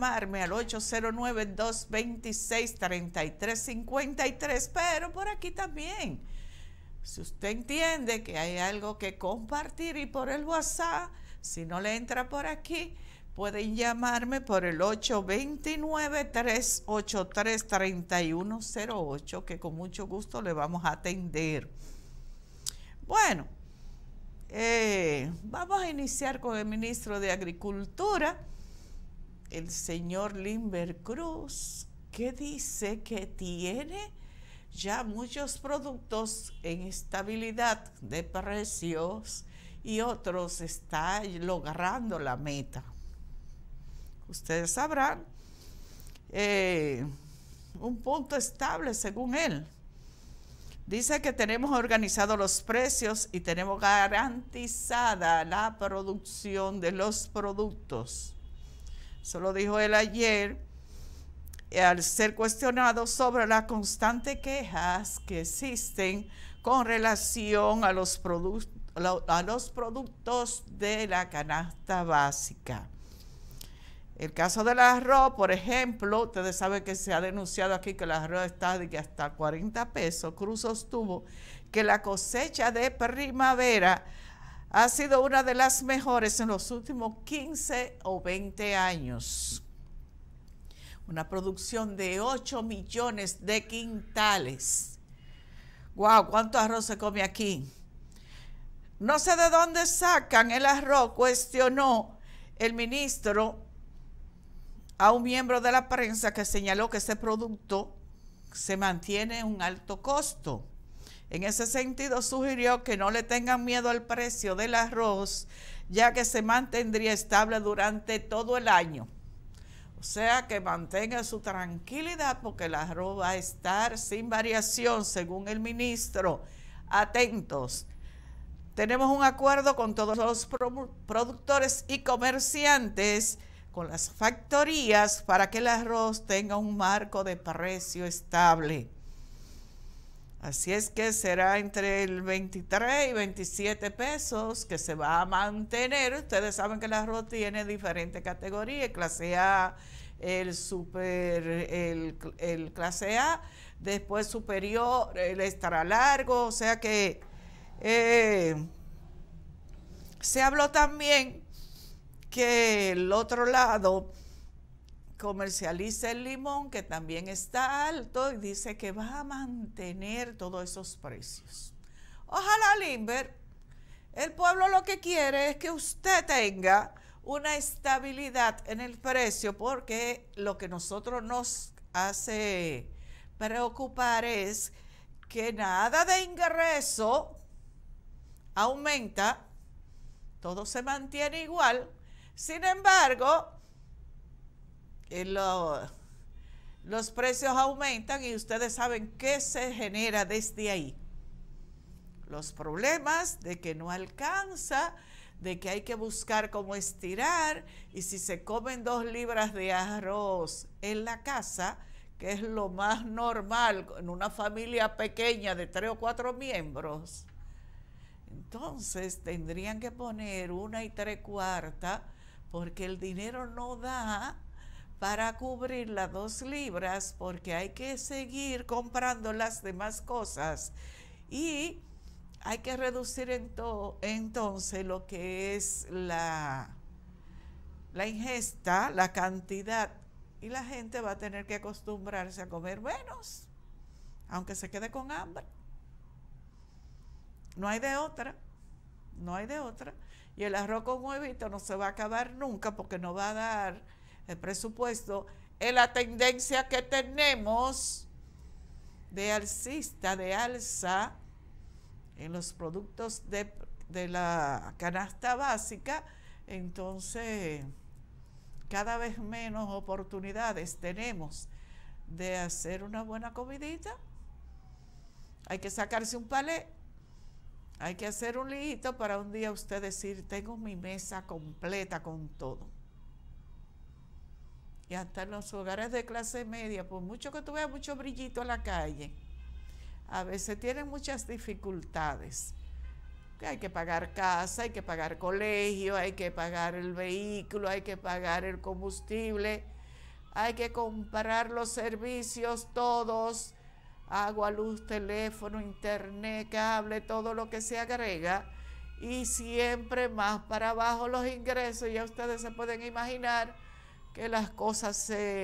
llamarme al 809-226-3353, pero por aquí también. Si usted entiende que hay algo que compartir y por el WhatsApp, si no le entra por aquí, pueden llamarme por el 829-383-3108, que con mucho gusto le vamos a atender. Bueno, eh, vamos a iniciar con el ministro de Agricultura el señor Limber Cruz, que dice que tiene ya muchos productos en estabilidad de precios y otros está logrando la meta. Ustedes sabrán, eh, un punto estable según él. Dice que tenemos organizados los precios y tenemos garantizada la producción de los productos. Eso lo dijo él ayer al ser cuestionado sobre las constantes quejas que existen con relación a los, productos de la canasta básica. El caso del arroz, por ejemplo, ustedes saben que se ha denunciado aquí que el arroz está de hasta 40 pesos. Cruz sostuvo que la cosecha de primavera ha sido una de las mejores en los últimos 15 o 20 años. Una producción de 8 millones de quintales. ¡Guau! ¿Cuánto arroz se come aquí? No sé de dónde sacan el arroz, cuestionó el ministro a un miembro de la prensa que señaló que ese producto se mantiene en un alto costo. En ese sentido, sugirió que no le tengan miedo al precio del arroz, ya que se mantendría estable durante todo el año. O sea, que mantenga su tranquilidad porque el arroz va a estar sin variación, según el ministro. Atentos. Tenemos un acuerdo con todos los productores y comerciantes, con las factorías, para que el arroz tenga un marco de precio estable. Así es que será entre el 23 y 27 pesos que se va a mantener. Ustedes saben que el arroz tiene diferentes categorías, clase A, el super, el, clase A, después superior, el extra largo, o sea que eh, se habló también que el otro lado comercializa el limón, que también está alto, y dice que va a mantener todos esos precios. Ojalá, Limber, el pueblo lo que quiere es que usted tenga una estabilidad en el precio, porque lo que nosotros nos hace preocupar es que nada de ingreso aumenta, todo se mantiene igual. Sin embargo, eh, los precios aumentan y ustedes saben qué se genera desde ahí. Los problemas de que no alcanza, de que hay que buscar cómo estirar y si se comen dos libras de arroz en la casa, que es lo más normal en una familia pequeña de tres o cuatro miembros, entonces tendrían que poner una y tres cuartas porque el dinero no da para cubrir las dos libras porque hay que seguir comprando las demás cosas y hay que reducir entonces lo que es la, la ingesta, la cantidad y la gente va a tener que acostumbrarse a comer menos, aunque se quede con hambre. No hay de otra, no hay de otra. Y el arroz con huevito no se va a acabar nunca porque no va a dar el presupuesto, es la tendencia que tenemos de alcista, de alza en los productos de, la canasta básica, entonces cada vez menos oportunidades tenemos de hacer una buena comidita. Hay que sacarse un palé, hay que hacer un lijito para un día usted decir, tengo mi mesa completa con todo y hasta en los hogares de clase media, por mucho que tú veas mucho brillito en la calle, a veces tienen muchas dificultades. hay que pagar casa, hay que pagar colegio, hay que pagar el vehículo, hay que pagar el combustible, hay que comprar los servicios todos, agua, luz, teléfono, internet, cable, todo lo que se agrega y siempre más para abajo los ingresos, ya ustedes se pueden imaginar que las cosas se